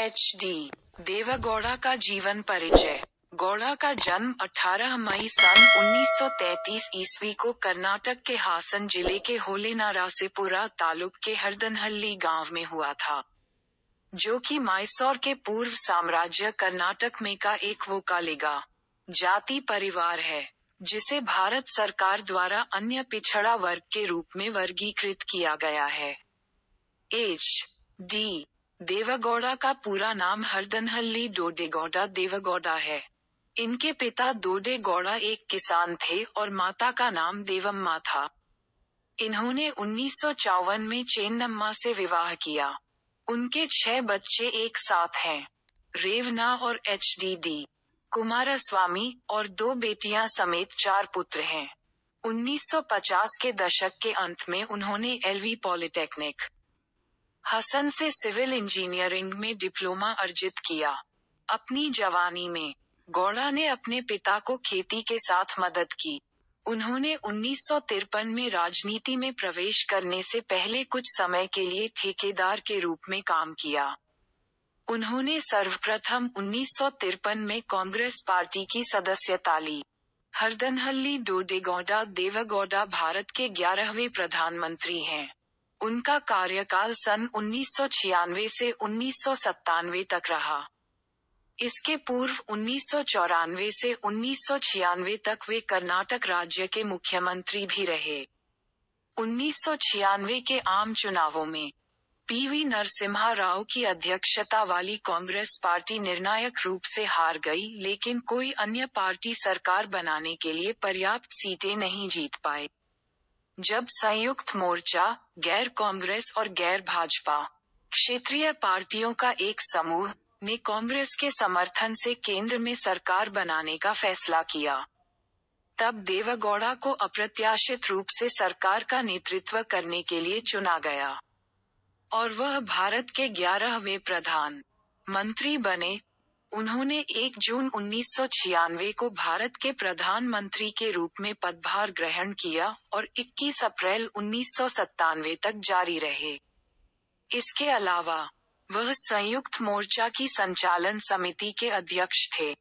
H D Gowda का जीवन परिचय गौड़ा का जन्म 18 मई सन 1933 ईस्वी को कर्नाटक के हासन जिले के होलेनारासेपुरा तालुक के हरदनहल्ली गांव में हुआ था जो कि माइसौर के पूर्व साम्राज्य कर्नाटक में का एक वोकालिगा जाति परिवार है जिसे भारत सरकार द्वारा अन्य पिछड़ा वर्ग के रूप में वर्गीकृत किया गया है एच डी देवागौड़ा का पूरा नाम हरदनहल्ली डोडेगौड़ा देवागौड़ा है इनके पिता दोडे गौड़ा एक किसान थे और माता का नाम देवम्मा था इन्होंने उन्नीस में चेन्नम्मा से विवाह किया उनके छह बच्चे एक साथ हैं रेवना और एच डी डी कुमारस्वामी और दो बेटियां समेत चार पुत्र हैं 1950 के दशक के अंत में उन्होंने एलवी पॉलिटेक्निक हसन से सिविल इंजीनियरिंग में डिप्लोमा अर्जित किया अपनी जवानी में गौड़ा ने अपने पिता को खेती के साथ मदद की उन्होंने उन्नीस में राजनीति में प्रवेश करने से पहले कुछ समय के लिए ठेकेदार के रूप में काम किया उन्होंने सर्वप्रथम उन्नीस में कांग्रेस पार्टी की सदस्यता ली हरदनहल्ली डोडेगौडा देवगौडा भारत के ग्यारहवें प्रधानमंत्री हैं उनका कार्यकाल सन उन्नीस से उन्नीस तक रहा इसके पूर्व उन्नीस से उन्नीस तक वे कर्नाटक राज्य के मुख्यमंत्री भी रहे उन्नीस के आम चुनावों में पीवी नरसिम्हा राव की अध्यक्षता वाली कांग्रेस पार्टी निर्णायक रूप से हार गई लेकिन कोई अन्य पार्टी सरकार बनाने के लिए पर्याप्त सीटें नहीं जीत पाई जब संयुक्त मोर्चा गैर कांग्रेस और गैर भाजपा क्षेत्रीय पार्टियों का एक समूह ने कांग्रेस के समर्थन से केंद्र में सरकार बनाने का फैसला किया तब देवगौड़ा को अप्रत्याशित रूप से सरकार का नेतृत्व करने के लिए चुना गया और वह भारत के ग्यारहवे प्रधान मंत्री बने उन्होंने 1 जून उन्नीस को भारत के प्रधानमंत्री के रूप में पदभार ग्रहण किया और 21 अप्रैल उन्नीस तक जारी रहे इसके अलावा वह संयुक्त मोर्चा की संचालन समिति के अध्यक्ष थे